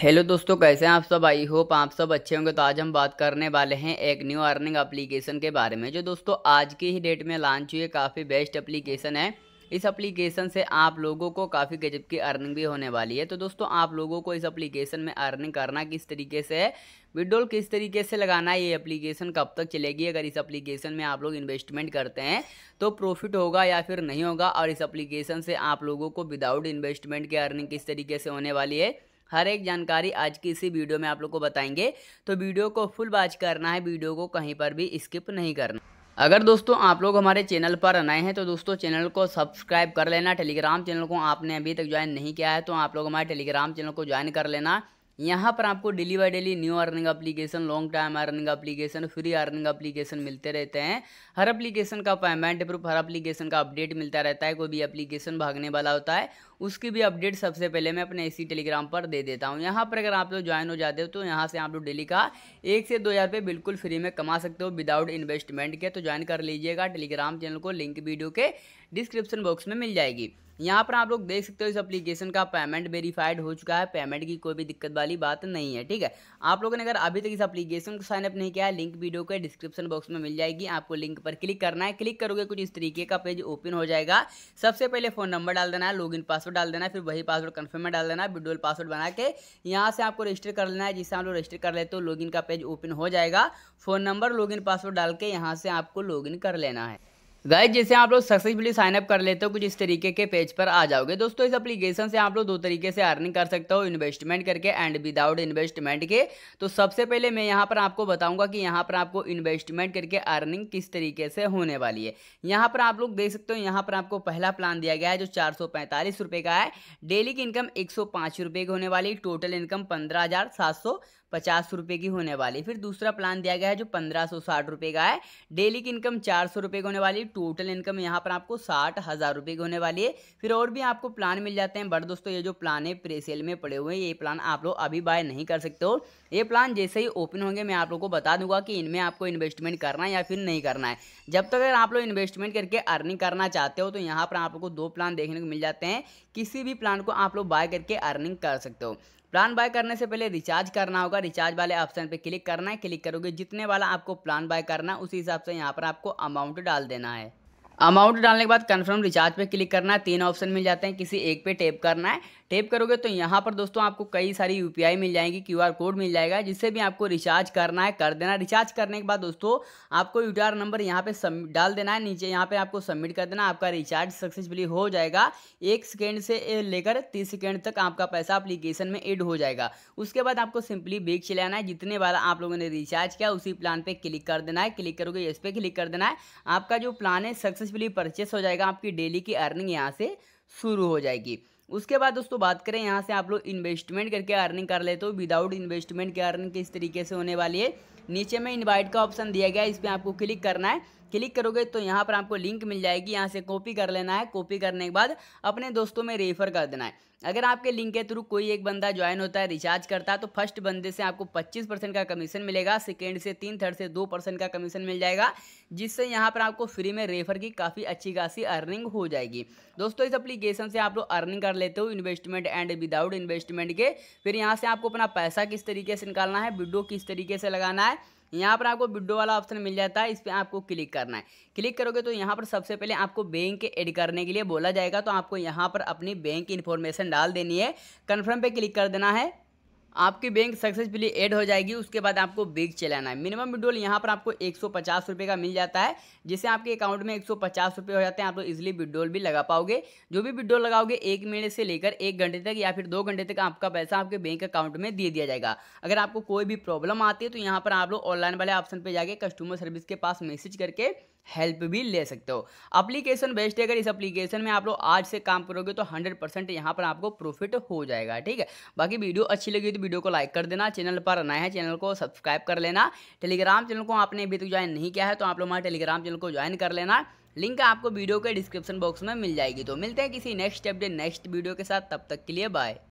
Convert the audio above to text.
hello दोस्तों कैसे हैं आप सब आई होप आप सब अच्छे होंगे तो आज हम बात करने वाले हैं एक न्यू अर्निंग एप्लीकेशन के बारे में जो दोस्तों आज की ही डेट में लॉन्च हुई है काफ़ी बेस्ट एप्लीकेशन है इस एप्लीकेशन से आप लोगों को काफ़ी गजब की अर्निंग भी होने वाली है तो दोस्तों आप लोगों को इस एप्लीकेशन में अर्निंग करना किस तरीके से है विड्रोल किस तरीके से लगाना है ये एप्लीकेशन कब तक चलेगी अगर इस एप्लीकेशन में आप लोग इन्वेस्टमेंट करते हैं तो प्रॉफिट होगा या फिर नहीं होगा और इस एप्लीकेशन से आप लोगों को विदाउट इन्वेस्टमेंट की अर्निंग किस तरीके से होने वाली है हर एक जानकारी आज की इसी वीडियो में आप लोग को बताएंगे तो वीडियो को फुल वाच करना है वीडियो को कहीं पर भी स्किप नहीं करना अगर दोस्तों आप लोग हमारे चैनल पर नए हैं तो दोस्तों चैनल को सब्सक्राइब कर लेना टेलीग्राम चैनल को आपने अभी तक ज्वाइन नहीं किया है तो आप लोग हमारे टेलीग्राम चैनल को ज्वाइन कर लेना यहाँ पर आपको daily by daily new earning application long time earning application free earning application मिलते रहते हैं हर अप्लीकेशन का पेमेंट प्रूफ हर अप्लीकेशन का अपडेट मिलता रहता है कोई भी अप्लीकेशन भागने वाला होता है उसकी भी अपडेट सबसे पहले मैं अपने इसी टेलीग्राम पर दे देता हूँ यहाँ पर अगर आप लोग ज्वाइन हो जाते हो तो यहाँ से आप लोग डेली का एक से दो हज़ार रुपये बिल्कुल फ्री में कमा सकते हो विदाउट इन्वेस्टमेंट के तो ज्वाइन कर लीजिएगा टेलीग्राम चैनल को लिंक वीडियो के डिस्क्रिप्शन बॉक्स में मिल जाएगी यहाँ पर आप लोग देख सकते हो इस एप्लीकेशन का पेमेंट वेरीफाइड हो चुका है पेमेंट की कोई भी दिक्कत वाली बात नहीं है ठीक है आप लोगों ने अगर अभी तक इस एप्लीकेशन को साइनअप नहीं किया है लिंक वीडियो के डिस्क्रिप्शन बॉक्स में मिल जाएगी आपको लिंक पर क्लिक करना है क्लिक करोगे कुछ इस तरीके का पेज ओपन हो जाएगा सबसे पहले फ़ोन नंबर डाल देना है लॉग पासवर्ड डाल देना है फिर वही पासवर्ड कन्फर्म में डाल देना है विडोल पासवर्ड बना के यहाँ से आपको रजिस्टर कर लेना है जिससे आप लोग रजिस्टर कर लेते हो लॉग का पेज ओपन हो जाएगा फ़ोन नंबर लॉग पासवर्ड डाल के यहाँ से आपको लॉग कर लेना है गाय जैसे आप लोग सक्सेसफुली साइनअप कर लेते हो कुछ इस तरीके के पेज पर आ जाओगे दोस्तों इस एप्लीकेशन से आप लोग दो तरीके से अर्निंग कर सकते हो इन्वेस्टमेंट करके एंड विदाउट इन्वेस्टमेंट के तो सबसे पहले मैं यहाँ पर आपको बताऊंगा कि यहाँ पर आपको इन्वेस्टमेंट करके अर्निंग किस तरीके से होने वाली है यहाँ पर आप लोग देख सकते हो यहाँ पर आपको पहला प्लान दिया गया है जो चार का है डेली की इनकम एक की होने वाली टोटल इनकम पंद्रह पचास रुपये की होने वाली फिर दूसरा प्लान दिया गया है जो पंद्रह सौ साठ रुपये का है डेली की इनकम चार सौ रुपये की होने वाली टोटल इनकम यहाँ पर आपको साठ हज़ार रुपये की होने वाली है फिर और भी आपको प्लान मिल जाते हैं बट दोस्तों ये जो प्लान है प्रे सेल में पड़े हुए हैं ये प्लान आप लोग अभी बाय नहीं कर सकते हो ये प्लान जैसे ही ओपन होंगे मैं आप लोग को बता दूंगा कि इनमें आपको इन्वेस्टमेंट करना है या फिर नहीं करना है जब तक अगर आप लोग इन्वेस्टमेंट करके अर्निंग करना चाहते हो तो यहाँ पर आप लोग को दो प्लान देखने को मिल जाते हैं किसी भी प्लान को आप लोग बाय करके अर्निंग कर सकते हो प्लान बाय करने से पहले रिचार्ज करना होगा रिचार्ज वाले ऑप्शन पे क्लिक करना है क्लिक करोगे जितने वाला आपको प्लान बाय करना है उसी हिसाब से यहाँ पर आपको अमाउंट डाल देना है अमाउंट डालने के बाद कंफर्म रिचार्ज पे क्लिक करना है तीन ऑप्शन मिल जाते हैं किसी एक पे टैप करना है टेप करोगे तो यहाँ पर दोस्तों आपको कई सारी यू मिल जाएंगी क्यू कोड मिल जाएगा जिससे भी आपको रिचार्ज करना है कर देना रिचार्ज करने के बाद दोस्तों आपको यू नंबर यहाँ पे सब डाल देना है नीचे यहाँ पे आपको सबमिट कर देना आपका रिचार्ज सक्सेसफुली हो जाएगा एक सेकेंड से लेकर तीस सेकेंड तक आपका पैसा अप्लीकेशन में एड हो जाएगा उसके बाद आपको सिंपली बेग चलाना है जितने बार आप लोगों ने रिचार्ज किया उसी प्लान पर क्लिक कर देना है क्लिक करोगे इस पर क्लिक कर देना है आपका जो प्लान है सक्सेसफुली परचेस हो जाएगा आपकी डेली की अर्निंग यहाँ से शुरू हो जाएगी उसके बाद दोस्तों बात करें यहाँ से आप लोग इन्वेस्टमेंट करके अर्निंग कर लेते हो विदाउट इन्वेस्टमेंट की अर्निंग किस तरीके से होने वाली है नीचे में इन्वाइट का ऑप्शन दिया गया है इस पर आपको क्लिक करना है क्लिक करोगे तो यहाँ पर आपको लिंक मिल जाएगी यहाँ से कॉपी कर लेना है कॉपी करने के बाद अपने दोस्तों में रेफर कर देना है अगर आपके लिंक के थ्रू कोई एक बंदा ज्वाइन होता है रिचार्ज करता है तो फर्स्ट बंदे से आपको 25 परसेंट का कमीशन मिलेगा सेकेंड से तीन थर्ड से दो परसेंट का कमीशन मिल जाएगा जिससे यहाँ पर आपको फ्री में रेफर की काफ़ी अच्छी खासी अर्निंग हो जाएगी दोस्तों इस एप्लीकेशन से आप लोग अर्निंग कर लेते हो इन्वेस्टमेंट एंड विदाउट इन्वेस्टमेंट के फिर यहाँ से आपको अपना पैसा किस तरीके से निकालना है वीडियो किस तरीके से लगाना है यहाँ पर आपको विडो वाला ऑप्शन मिल जाता है इस पर आपको क्लिक करना है क्लिक करोगे तो यहाँ पर सबसे पहले आपको बैंक एड करने के लिए बोला जाएगा तो आपको यहाँ पर अपनी बैंक इन्फॉर्मेशन डाल देनी है कन्फर्म पर क्लिक कर देना है आपकी बैंक सक्सेसफुली एड हो जाएगी उसके बाद आपको बिग चलाना है मिनिमम विड्रोल यहाँ पर आपको एक सौ का मिल जाता है जिससे आपके अकाउंट में एक सौ हो जाते हैं आप लोग इजिली विड्रोल भी लगा पाओगे जो भी विड्रोल लगाओगे एक महीने से लेकर एक घंटे तक या फिर दो घंटे तक आपका पैसा आपके बैंक अकाउंट में दे दिया जाएगा अगर आपको कोई भी प्रॉब्लम आती है तो यहाँ पर आप लोग ऑनलाइन वाले ऑप्शन पर जाके कस्टमर सर्विस के पास मैसेज करके हेल्प भी ले सकते हो अप्लीकेशन बेस्ट है अगर इस अप्लीकेशन में आप लोग आज से काम करोगे तो हंड्रेड परसेंट यहाँ पर आपको प्रॉफिट हो जाएगा ठीक है बाकी वीडियो अच्छी लगी तो वीडियो को लाइक कर देना चैनल पर नया है चैनल को सब्सक्राइब कर लेना टेलीग्राम चैनल को आपने अभी तक ज्वाइन नहीं किया है तो आप लोग हमारे टेलीग्राम चैनल को ज्वाइन कर लेना लिंक आपको वीडियो के डिस्क्रिप्शन बॉक्स में मिल जाएगी तो मिलते हैं किसी नेक्स्ट अपडेट नेक्स्ट वीडियो के साथ तब तक के लिए बाय